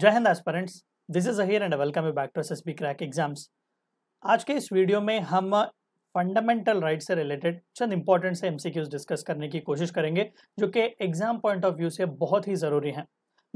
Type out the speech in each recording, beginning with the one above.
जय हिंद aspirants this is Ahir and welcome back to be crack exams आज के इस वीडियो में हम फंडामेंटल राइट से रिलेटेड चंद इंपॉर्टेंट से एमसीक्यूज डिस्कस करने की कोशिश करेंगे जो कि एग्जाम पॉइंट ऑफ व्यू से बहुत ही ज़रूरी हैं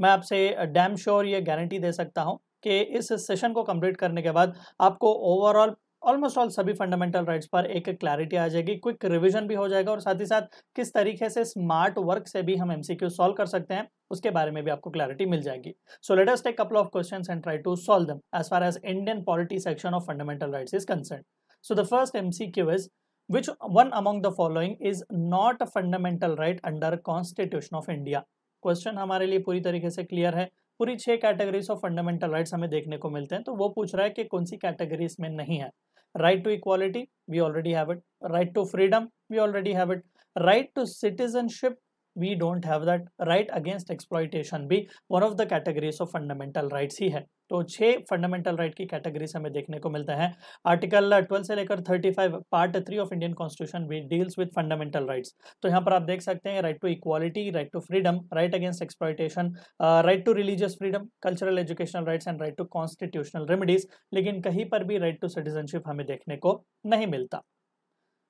मैं आपसे डैम श्योर ये गारंटी दे सकता हूँ कि इस सेशन को कंप्लीट करने के बाद आपको ओवरऑल ऑलमोस्ट ऑल सभी फंडामेंटल राइट्स पर एक क्लैरिटी आ जाएगी क्विक रिवीजन भी हो जाएगा और साथ ही साथ किस तरीके से स्मार्ट वर्क से भी हम एमसीक्यू सॉल्व कर सकते हैं उसके बारे में भी आपको क्लैरिटी मिल जाएगी so let us take couple of question and try to solve them as far as Indian polity section of fundamental rights is concern so the first MCQ is which one among the following is not a fundamental right under constitution of india question हमारे लिए पूरी तरीके से clear है पूरी छह categories of fundamental rights हमें देखने को मिलते हैं तो वो पूछ रहा है कि कौन सी कैटेगरीज में नहीं है right to equality we already have it right to freedom we already have it right to citizenship we don't have that right against exploitation be one of the categories of fundamental rights he had तो छह fundamental right की category हमें देखने को मिलता है article twelve से लेकर thirty five part three of Indian constitution भी डील्स विद फंडामेंटल राइट्स तो यहाँ पर आप देख सकते हैं right to equality right to freedom right against exploitation right to religious freedom cultural educational rights and right to constitutional remedies लेकिन कहीं पर भी राइट टू सिटीजनशिप हमें देखने को नहीं मिलता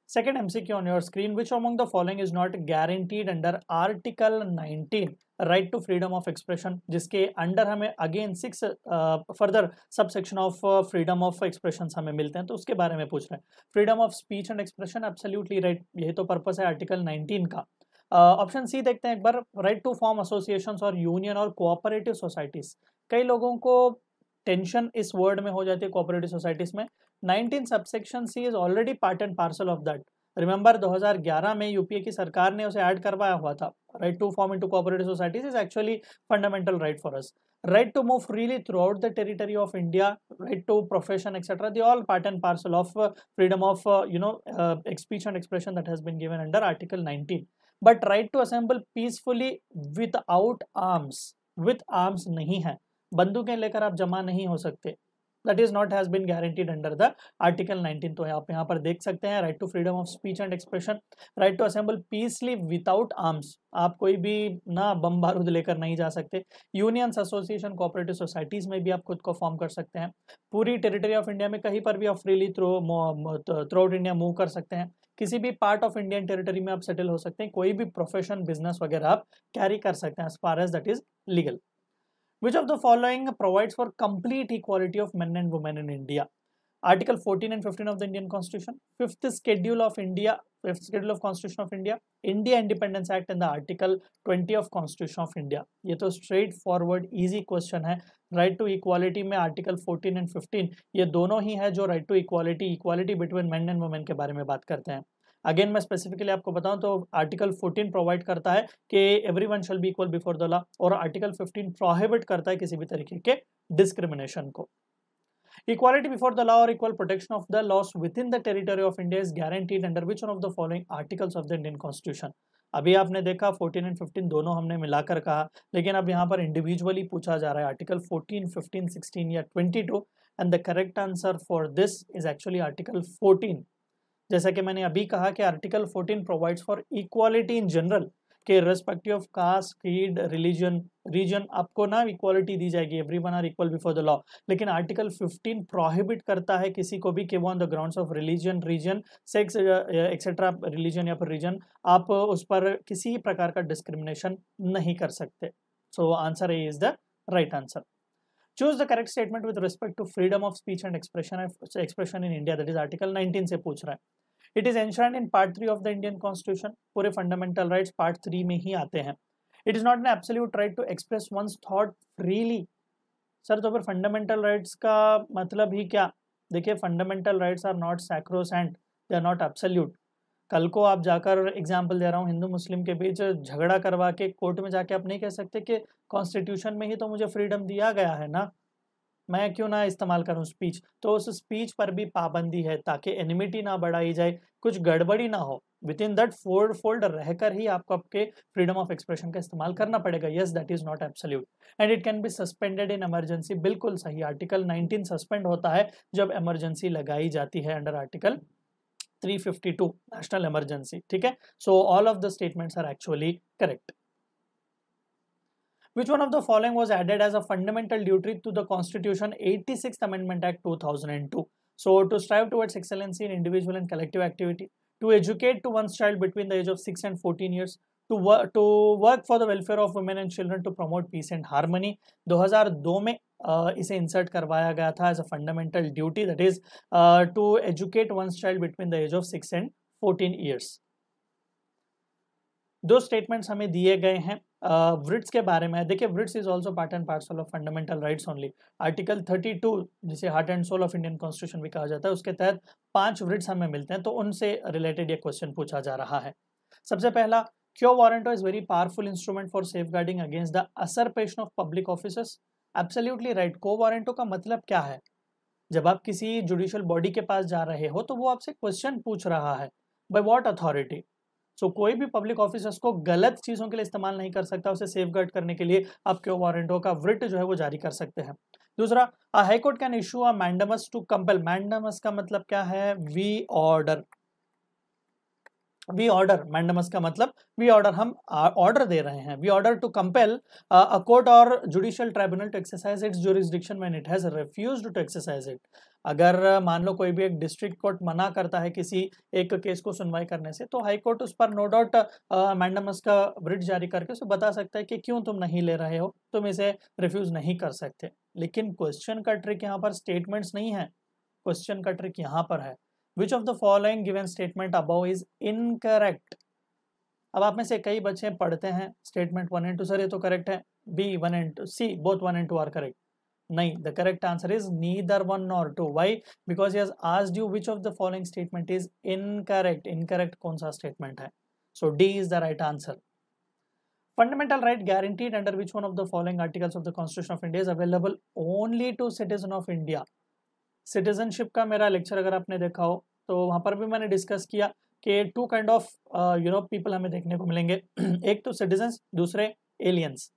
Second MCQ on your screen, which among the following is not guaranteed under Article 19, right to freedom of expression, जिसके अंडर हमें again six further sub section of freedom of expression हमें मिलते हैं तो उसके बारे में पूछ रहे हैं freedom of speech and expression absolutely right यही तो पर्पज है आर्टिकल 19 का ऑप्शन uh, सी देखते हैं एक बार राइट टू फॉर्म एसोसिएशन और यूनियन और कोऑपरेटिव सोसाइटीज कई लोगों को टेंशन इस वर्ड में हो जाती है कोऑपरेटिव सोसाइटीज में nineteen subsection C is already part and parcel of that remember 2011 में यूपीए की सरकार ने उसे ऐड करवाया हुआ था right to form in to cooperative societies is actually fundamental right for us right to move freely throughout the territory of India right to profession etcetera they all part and parcel of freedom of you know speech and expression that has been given under article nineteen but right to assemble peacefully without arms with arms नहीं है बंदूकें लेकर आप जमा नहीं हो सकते that is not has been guaranteed under the article 19 तो आप यहाँ पर देख सकते हैं right to freedom of speech and expression right to assemble peacefully without arms आप कोई भी ना बम बारूद लेकर नहीं जा सकते यूनियंस एसोसिएशन कोऑपरेटिव सोसाइटीज में भी आप खुद को फॉर्म कर सकते हैं पूरी टेरिटरी ऑफ इंडिया में कहीं पर भी आप freely throw throughout India move कर सकते हैं किसी भी पार्ट ऑफ इंडियन टेरिटरी में आप सेटल हो सकते हैं कोई भी प्रोफेशन बिजनेस वगैरह आप कैरी कर सकते हैं as far as that is legal which of the following provide for complete equality of men and women in India article 14 and fifteen of the Indian constitution fifth schedule of India fifth schedule of constitution of India India independence act and the article twenty of constitution of India ये तो straightforward easy question है right to equality में article fourteen and fifteen ये दोनों ही है जो right to equality equality between man and women के बारे में बात करते हैं अगेन मैं स्पेसिफिकली आपको बताऊं तो आर्टिकल 14 प्रोवाइड करता है कि everyone shall be equal before the law और आर्टिकल 15 प्रोहिबिट करता है किसी भी तरीके के डिस्क्रिमिनेशन को इक्वालिटी बिफोर द लॉ और equal protection of the laws within the territory of India is guaranteed under which one of the following articles of the Indian constitution अभी आपने देखा 14 एंड 15 दोनों हमने मिलाकर कहा लेकिन अब यहाँ पर इंडिविजुअली पूछा जा रहा है आर्टिकल 14, 15, 16 या 22 and the correct answer for this is actually article जैसा कि मैंने अभी कहा कि article 14 provides for equality in general के respective of caste creed religion region आपको ना इक्वालिटी दी जाएगी every one are equal before the law लेकिन आर्टिकल 15 प्रोहिबिट करता है किसी को भी कि वो on the grounds of religion region sex etcetera religion या फिर रीजन आप उस पर किसी प्रकार का डिस्क्रिमिनेशन नहीं कर सकते so answer A is the right answer choose the correct statement with respect to freedom of speech and expression expression in India that is article 19 से पूछ रहा है it is enshrined in part three of the Indian constitution पूरे fundamental right part three में ही आते हैं it is not an absolute right to express one's thought freely sir तो फिर फंडामेंटल राइट्स का मतलब ही क्या देखिए fundamental rights are not sacrosanct they are not absolute कल को आप जाकर एग्जाम्पल दे रहा हूँ हिंदू मुस्लिम के बीच झगड़ा करवा के कोर्ट में जाके आप नहीं कह सकते कि कॉन्स्टिट्यूशन में ही तो मुझे फ्रीडम दिया गया है ना मैं क्यों ना इस्तेमाल करूं स्पीच तो उस स्पीच पर भी पाबंदी है ताकि एनिमिटी ना बढ़ाई जाए कुछ गड़बड़ी ना हो within that fold fold रहकर ही आपको आपके फ्रीडम ऑफ एक्सप्रेशन का इस्तेमाल करना पड़ेगा yes that is not absolute and it can be suspended in emergency बिल्कुल सही आर्टिकल 19 सस्पेंड होता है जब एमरजेंसी लगाई जाती है अंडर आर्टिकल 352 national emergency ठीक है so all of the statements are actually correct which one of the following was added as a fundamental duty to the constitution 86th amendment act 2002 so to strive towards excellency in individual and collective activity to educate to one's child between the age of 6 and 14 years to work to work for the welfare of women and children to promote peace and harmony 2002 mein में इसे insert करवाया गया था as a fundamental duty that is to educate one child between the age of six and fourteen years दो statements हमें दिए गए हैं व्रिट्स uh, के बारे में देखिए writs is also part and parcel of fundamental rights only article 32 जिसे heart and soul of Indian constitution भी कहा जाता है उसके तहत पांच व्रिट्स हमें मिलते हैं तो उनसे रिलेटेड ये क्वेश्चन पूछा जा रहा है सबसे पहला Kyo Warranto is very powerful instrument for safeguarding against the usurpation of public officers absolutely right quo warranto का मतलब क्या है जब आप किसी जुडिशल बॉडी के पास जा रहे हो तो वो आपसे क्वेश्चन पूछ रहा है बाई वॉट अथॉरिटी सो कोई भी पब्लिक ऑफिसर्स को गलत चीज़ों के लिए इस्तेमाल नहीं कर सकता उसे सेफ गार्ड करने के लिए आप क्यों वारंटो का व्रिट जो है वो जारी कर सकते हैं दूसरा high court can issue a mandamus to compel mandamus का मतलब क्या है we order we order mandamus का मतलब वी ऑर्डर हम ऑर्डर दे रहे हैं we order to compel a court और judicial tribunal to exercise its jurisdiction man it has refused to exercise it अगर मान लो कोई भी एक डिस्ट्रिक्ट कोर्ट मना करता है किसी एक केस को सुनवाई करने से तो हाई कोर्ट उस पर नो डाउट मैंडमस का ब्रिट जारी करके उसे बता सकता है कि क्यों तुम नहीं ले रहे हो तुम इसे रिफ्यूज नहीं कर सकते लेकिन क्वेश्चन का ट्रिक यहाँ पर स्टेटमेंट्स नहीं है क्वेश्चन का ट्रिक यहाँ पर है which of the following given statement about is incorrect अब आप में से कई बच्चे पढ़ते हैं statement one and two sir ये तो करेक्ट है B one and two C both one and two are correct नहीं the correct answer is neither one nor two why because he आज you which of the following statement is incorrect incorrect कौन सा statement है so D is the right answer fundamental right guaranteed under which one of the following articles of the constitution of India is available only to citizen of India citizenship का मेरा lecture अगर आपने देखा हो तो वहाँ पर भी मैंने डिस्कस किया कि two kind of you know people हमें देखने को मिलेंगे एक तो सिटीजन्स दूसरे एलियंस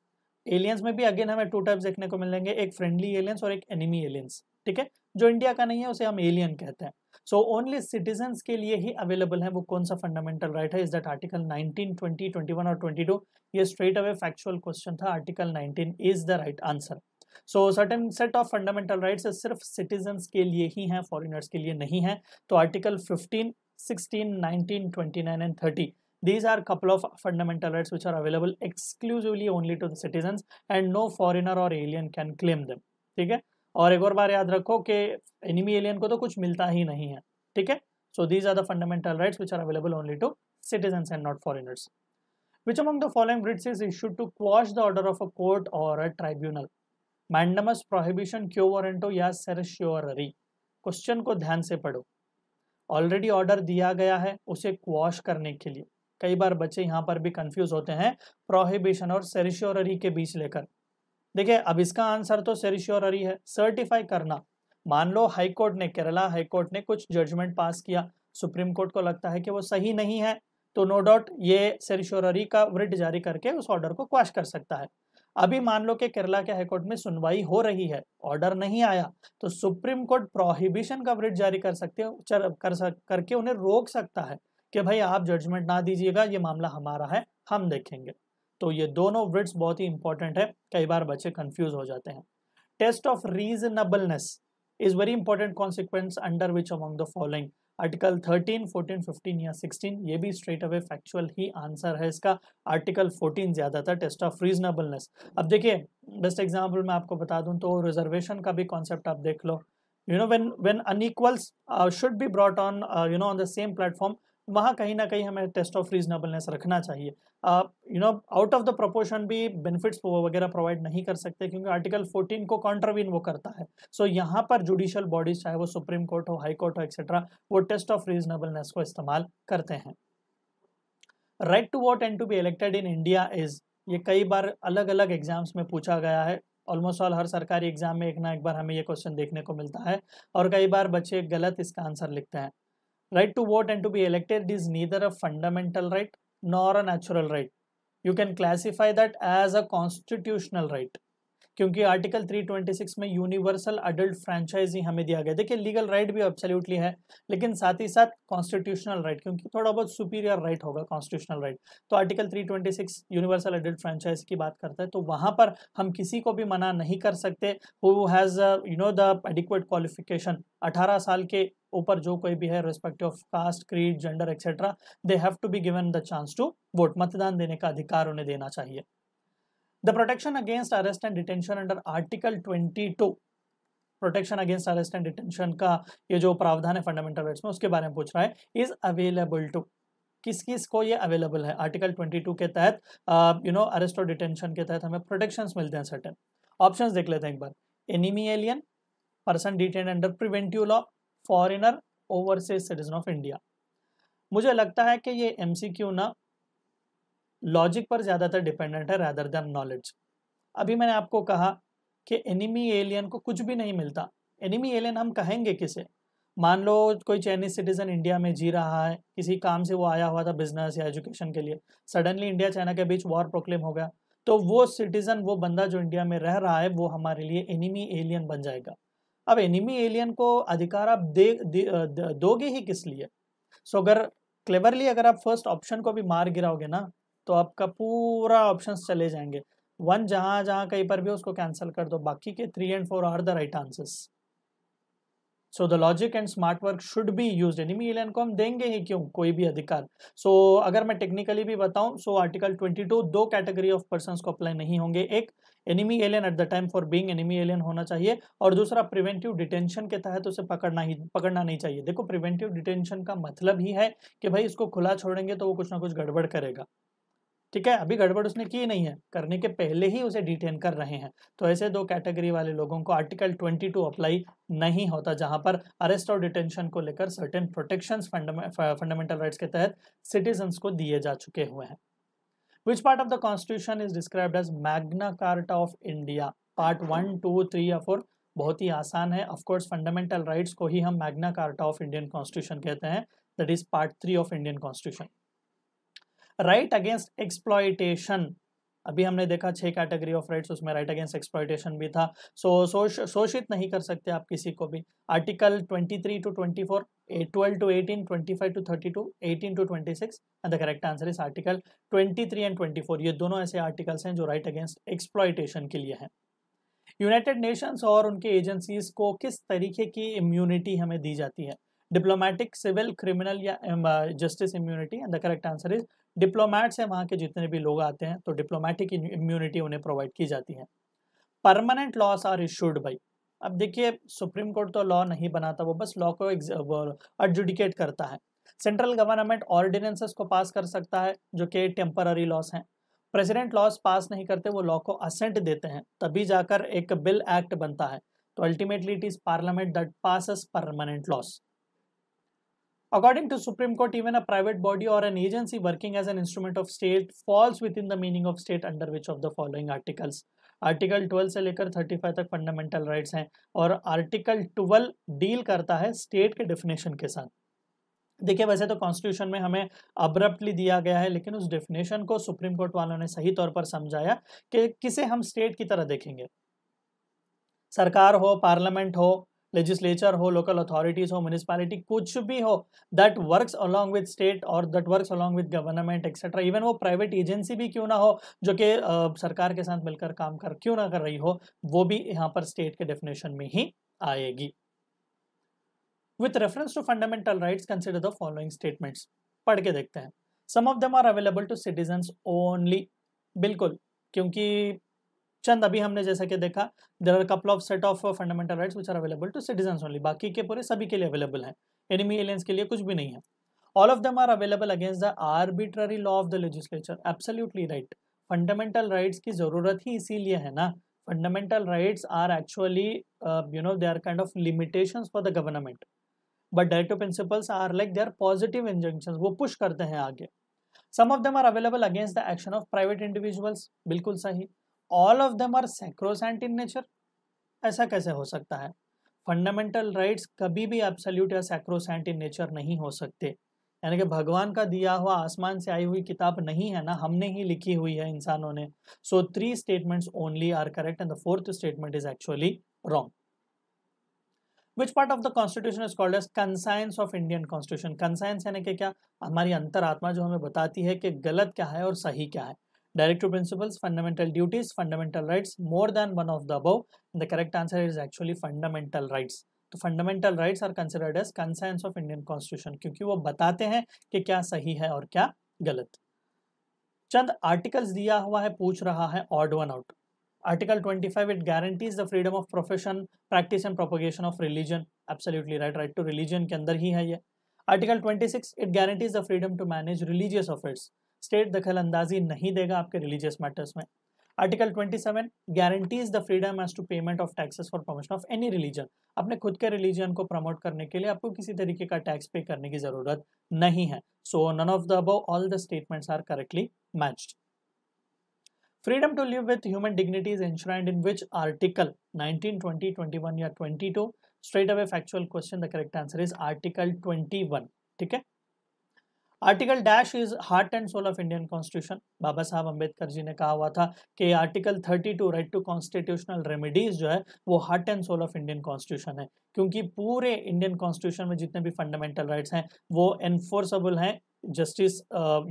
एलियंस में भी अगेन हमें टू टाइप्स देखने को मिलेंगे एक फ्रेंडली एलियंस और एक एनिमी एलियंस ठीक है जो इंडिया का नहीं है उसे हम एलियन कहते हैं सो ओनली सिटीजन के लिए ही अवेलेबल है वो कौन सा फंडामेंटल राइट है इज दैट आर्टिकल 19, 20, 21 और 22 ये स्ट्रेट अवे फैक्चुअल क्वेश्चन था article 19 is the right answer so certain set of fundamental rights सिर्फ सिटीजन्स के लिए ही हैं फॉरेनर्स के लिए नहीं है तो article 15, 16, 19, 29 and 30 these are couple of fundamental rights which are available exclusively only to the citizens and no foreigner or alien can claim them ठीक है और एक और बार याद रखो कि एनिमी एलियन को तो कुछ मिलता ही नहीं है ठीक है so these are the fundamental rights which are available only to citizens and not foreigners which among the following writs is issued to quash the order of a court or a tribunal mandamus prohibition warranto या certiorari question को ध्यान से पढ़ो already order दिया गया है उसे quash करने के लिए कई बार बच्चे यहाँ पर भी कंफ्यूज होते हैं प्रोहिबिशन और सेरिश्योररी के बीच लेकर देखिए अब इसका आंसर तो सेरिश्योररी है सर्टिफाई करना मान लो हाई कोर्ट ने केरला हाई कोर्ट ने कुछ जजमेंट पास किया सुप्रीम कोर्ट को लगता है कि वो सही नहीं है तो नो डाउट ये सेरिश्योररी का वृट जारी करके उस ऑर्डर को क्वाश कर सकता है अभी मान लो कि केरला के हाईकोर्ट में सुनवाई हो रही है ऑर्डर नहीं आया तो सुप्रीम कोर्ट प्रोहिबिशन का वृट जारी कर सकते कर सक, करके उन्हें रोक सकता है कि भाई आप जजमेंट ना दीजिएगा ये मामला हमारा है हम देखेंगे तो ये दोनों वृट्स बहुत ही इंपॉर्टेंट है कई बार बच्चे कंफ्यूज हो जाते हैं test of reasonableness is very important consequence under which among the following article 13, 14, 15 या 16 ये भी स्ट्रेट अवे फैक्चुअल ही आंसर है इसका आर्टिकल 14 ज़्यादा था टेस्ट ऑफ रीजनेबलनेस अब देखिए बेस्ट एग्जांपल मैं आपको बता दूं तो रिजर्वेशन का भी कॉन्सेप्ट आप देख लो you know when when unequals should be brought on you know on the same platform वहाँ कहीं ना कहीं हमें टेस्ट ऑफ रीजनेबलनेस रखना चाहिए you know out of the proportion भी बेनिफिट्स वगैरह प्रोवाइड नहीं कर सकते क्योंकि आर्टिकल 14 को कॉन्ट्राविन वो करता है सो so, यहाँ पर जुडिशियल बॉडीज चाहे वो सुप्रीम कोर्ट हो हाई कोर्ट हो एक्सेट्रा वो टेस्ट ऑफ रीजनेबलनेस को इस्तेमाल करते हैं right to vote and to be elected in India is ये कई बार अलग अलग एग्जाम्स में पूछा गया है ऑलमोस्ट ऑल हर सरकारी एग्जाम में एक ना एक बार हमें ये क्वेश्चन देखने को मिलता है और कई बार बच्चे गलत इसका आंसर लिखते हैं Right to vote and to be elected is neither a fundamental right nor a natural right. You can classify that as a constitutional right. क्योंकि आर्टिकल 326 में यूनिवर्सल अडल्ट फ्रेंचाइजी हमें दिया गया देखिए लीगल राइट भी absolutely है लेकिन साथ ही साथ कॉन्स्टिट्यूशनल राइट क्योंकि थोड़ा बहुत सुपीरियर राइट होगा कॉन्स्टिट्यूशनल राइट तो आर्टिकल 326 यूनिवर्सल अडल्ट फ्रेंचाइज की बात करता है तो वहां पर हम किसी को भी मना नहीं कर सकते who has you know the adequate qualification अठारह साल के ऊपर जो कोई भी है respect of caste creed gender etcetera they have to be given the chance to vote मतदान देने का अधिकार उन्हें देना चाहिए The protection against arrest and detention under Article 22 protection against arrest and detention का ये जो प्रावधान है फंडामेंटल राइट्स में उसके बारे में पूछ रहा है इज अवेलेबल टू किस किस को ये अवेलेबल है आर्टिकल 22 के तहत यू नो अरेस्ट और डिटेंशन के तहत हमें प्रोटेक्शन मिलते हैं सर्टेन ऑप्शन देख लेते हैं एक बार enemy alien person detain under preventive law foreigner overseas citizen of India मुझे लगता है कि ये एम ना लॉजिक पर ज़्यादातर डिपेंडेंट है रैदर देन नॉलेज अभी मैंने आपको कहा कि एनिमी एलियन को कुछ भी नहीं मिलता एनिमी एलियन हम कहेंगे किसे मान लो कोई चाइनीज सिटीजन इंडिया में जी रहा है किसी काम से वो आया हुआ था बिजनेस या एजुकेशन के लिए सडनली इंडिया चाइना के बीच वॉर प्रोक्लेम हो गया तो वो सिटीजन वो बंदा जो इंडिया में रह रहा है वो हमारे लिए एनिमी एलियन बन जाएगा अब एनिमी एलियन को अधिकार आप दे, दे, दे दोगे ही किस लिए सो अगर क्लेवरली अगर आप फर्स्ट ऑप्शन को भी मार गिराओगे ना तो आपका पूरा ऑप्शन चले जाएंगे वन जहां जहां कहीं पर भी उसको कैंसिल कर दो बाकी के three and four are the right answers so the logic and smart work should be use enemy alien को हम देंगे ही क्यों कोई भी अधिकार सो so, अगर मैं टेक्निकली भी बताऊं सो आर्टिकल 22 दो कैटेगरी ऑफ पर्सन को अप्लाई नहीं होंगे एक enemy alien at the time for being enemy alien होना चाहिए और दूसरा प्रिवेंटिव डिटेंशन के तहत उसे पकड़ना ही पकड़ना नहीं चाहिए देखो प्रिवेंटिव डिटेंशन का मतलब ही है कि भाई इसको खुला छोड़ेंगे तो वो कुछ ना कुछ गड़बड़ करेगा ठीक है अभी गड़बड़ उसने की नहीं है करने के पहले ही उसे डिटेन कर रहे हैं तो ऐसे दो कैटेगरी वाले लोगों को आर्टिकल 22 अप्लाई नहीं होता जहां पर अरेस्ट और डिटेंशन को लेकर सर्टेन प्रोटेक्शंस फंडामेंटल राइट्स के तहत सिटीजन्स को दिए जा चुके हुए हैं which part of the constitution is describe as Magna Carta of India part one two three या फोर बहुत ही आसान है ऑफकोर्स फंडामेंटल राइट्स को ही हम Magna Carta of Indian constitution कहते हैं that is part three of Indian constitution right against exploitation अभी हमने देखा छह कैटेगरी ऑफ राइट्स उसमें राइट अगेंस्ट एक्सप्लॉयटेशन भी था सो शोषित नहीं कर सकते आप किसी को भी article 23 to 24 twelve to eighteen twenty five to thirty to eighteen to 26 and the correct answer is article 23 and 24 ये दोनों ऐसे आर्टिकल्स हैं जो राइट अगेंस्ट एक्सप्लॉयटेशन के लिए हैं यूनाइटेड नेशंस और उनके एजेंसीज को किस तरीके की इम्यूनिटी हमें दी जाती है डिप्लोमेटिक सिविल क्रिमिनल या justice immunity and the correct answer is diplomats हैं वहाँ के जितने भी लोग आते हैं तो डिप्लोमेटिक इम्यूनिटी उन्हें प्रोवाइड की जाती है permanent laws are issued by अब देखिए सुप्रीम कोर्ट तो लॉ नहीं बनाता वो बस लॉ को एडजुडिकेट करता है सेंट्रल गवर्नमेंट ऑर्डिनेंसेस को पास कर सकता है जो कि टेम्पररी लॉस हैं प्रेसिडेंट लॉस पास नहीं करते वो लॉ को असेंट देते हैं तभी जाकर एक बिल एक्ट बनता है तो ultimately it is parliament that passes permanent laws According to Supreme Court, even a private body or an agency working as an instrument of state falls within the meaning of state under which of the following articles. Article 12 से लेकर 35 तक fundamental rights हैं और article 12 deal करता है state के definition के साथ देखिए वैसे तो कॉन्स्टिट्यूशन में हमें अब्रप्टली दिया गया है लेकिन उस डेफिनेशन को सुप्रीम कोर्ट वालों ने सही तौर पर समझाया कि किसे हम स्टेट की तरह देखेंगे सरकार हो पार्लियामेंट हो लेजिस्लेचर हो लोकल अथॉरिटीज हो म्यूनिसपैलिटी कुछ भी हो that works along with state और that works along with government etcetera even वो प्राइवेट एजेंसी भी क्यों ना हो जो कि सरकार के साथ मिलकर काम कर क्यों ना कर रही हो वो भी यहाँ पर स्टेट के डेफिनेशन में ही आएगी with reference to fundamental rights consider the following statements पढ़ के देखते हैं some of them are available to citizen only बिल्कुल क्योंकि चंद अभी हमने जैसा कि देखा there are couple of set of fundamental rights which are available to citizen only बाकी के पूरे सभी के लिए अवेलेबल है एनिमी एलियंस के लिए कुछ भी नहीं है all of them are available against the arbitrary law of the legislature absolutely right fundamental rights की जरूरत ही इसीलिए है ना fundamental rights are actually you know they are kind of limitations for the government but directive principles are like they are positive injunction वो push करते हैं आगे some of them are available against the action of private individuals बिल्कुल सही all of them are sacrosanct in nature ऐसा कैसे हो सकता है फंडामेंटल राइट्स कभी भी एब्सोल्यूट या सैक्रोसेंट इन नेचर नहीं हो सकते यानी कि भगवान का दिया हुआ आसमान से आई हुई किताब नहीं है ना हमने ही लिखी हुई है इंसानों ने so three statements only are correct and the fourth statement is actually wrong which part of the constitution is called as conscience of Indian constitution conscience यानी कि क्या हमारी अंतरात्मा जो हमें बताती है कि गलत क्या है और सही क्या है directive principles, fundamental duties, fundamental rights, more than one of the above. And the correct answer is actually fundamental rights. तो fundamental rights are considered as conscience of Indian constitution क्योंकि वो बताते हैं कि क्या सही है और क्या गलत चंद आर्टिकल्स दिया हुआ है पूछ रहा है odd one out article 25 it guarantees the freedom of profession practice and propagation of religion absolutely right right to religion के अंदर ही है ये article 26 it guarantees the freedom to manage religious affairs state दखल अंदाजी नहीं देगा आपके रिलीजियस मैटर्स में article 27 guarantees the freedom as to payment of taxes for promotion of any religion अपने खुद के रिलीजन को प्रमोट करने के लिए आपको किसी तरीके का टैक्स पे करने की जरूरत नहीं है so none of the above all the statements are correctly matched freedom to live with human dignity is enshrined in which article 19 20 21 या 22 straight away factual question the correct answer is article 21 ठीक है article dash is heart and soul of Indian constitution Baba Saheb Ambedkar ji ने कहा हुआ था कि article 32 right to constitutional remedies जो है वो heart and soul of Indian constitution है क्योंकि पूरे इंडियन कॉन्स्टिट्यूशन में जितने भी फंडामेंटल राइट्स हैं वो एनफोर्सेबल हैं जस्टिस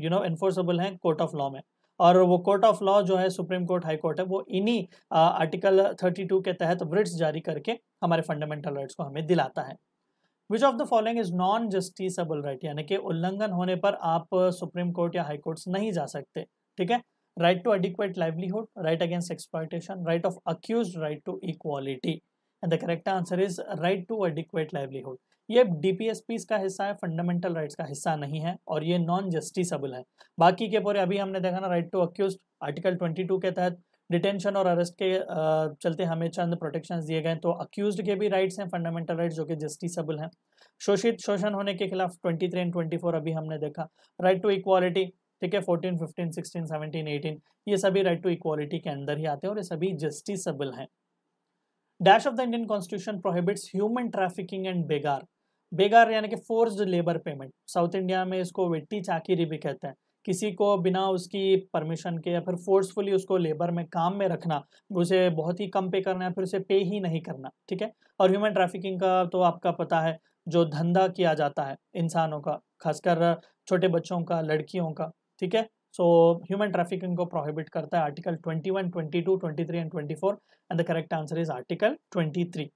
यू नो एनफोर्सेबल हैं कोर्ट ऑफ लॉ में और वो कोर्ट ऑफ लॉ जो है सुप्रीम कोर्ट हाई कोर्ट है वो इन्हीं आर्टिकल uh, 32 के तहत ब्रिट्स जारी करके हमारे फंडामेंटल राइट्स को हमें दिलाता है which of the following is non justiciable right यानी कि उल्लंघन होने पर आप सुप्रीम कोर्ट या हाई कोर्ट नहीं जा सकते ठीक है right to adequate livelihood right against exploitation right of accused right to equality and the correct answer is right to adequate livelihood ये डीपीएसपीस का हिस्सा है फंडामेंटल राइट्स का हिस्सा नहीं है और ये नॉन जस्टिसबल है बाकी के पूरे अभी हमने देखा ना राइट टू अक्यूज आर्टिकल 22 के तहत डिटेंशन और अरेस्ट के चलते हमें चंद प्रोटेक्शंस दिए गए तो अक्यूज के भी राइट्स हैं फंडामेंटल राइट्स जो कि जस्टिसबल हैं शोषित शोषण होने के खिलाफ 23 एंड ट्वेंटी अभी हमने देखा राइट टू इक्वालिटी ठीक है 14, 15, 16, 17, 18 ये सभी राइट टू इक्वालिटी के अंदर ही आते हैं और ये सभी जस्टिसबल हैं dash of the Indian constitution prohibits human trafficking and बेगार बेगार यानी कि force labour payment South India में इसको वेट्टी चाकिरी भी कहते हैं किसी को बिना उसकी परमिशन के या फिर फोर्सफुली उसको लेबर में काम में रखना उसे बहुत ही कम पे करना या फिर उसे पे ही नहीं करना ठीक है और ह्यूमन ट्रैफिकिंग का तो आपका पता है जो धंधा किया जाता है इंसानों का खासकर छोटे बच्चों का लड़कियों का ठीक है सो ह्यूमन ट्रैफिकिंग को प्रोहिबिट करता है article twenty two twenty three and twenty four and the correct answer is article twenty three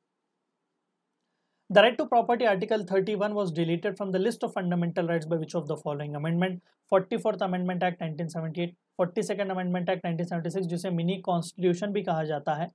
The right to property article 31 was deleted from the list of fundamental rights by which of the following amendment 44th amendment act 1978 42nd amendment act 1976 जिसे mini constitution भी कहा जाता है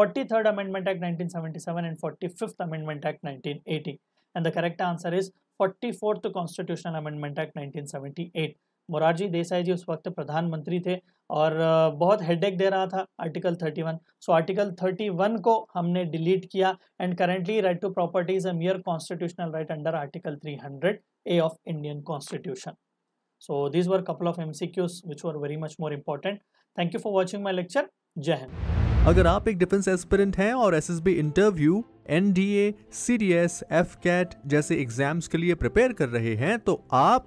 43rd amendment act 1977 and 45th amendment act 1980 and the correct answer is 44th constitutional amendment act 1978 Morarji Desai जी उस वक्त प्रधानमंत्री थे और बहुत हेडेक दे रहा था आर्टिकल 31 सो आर्टिकल 31 को हमने डिलीट किया and currently right to property is a mere constitutional right under article 300 A of Indian constitution so this were couple of MCQs mcqs were very much more important thank you for watching my lecture Jai Hind अगर आप एक defence aspirant हैं और as interview NDA CDS AFCAT जैसे एग्जाम्स के लिए prepare कर रहे हैं तो आप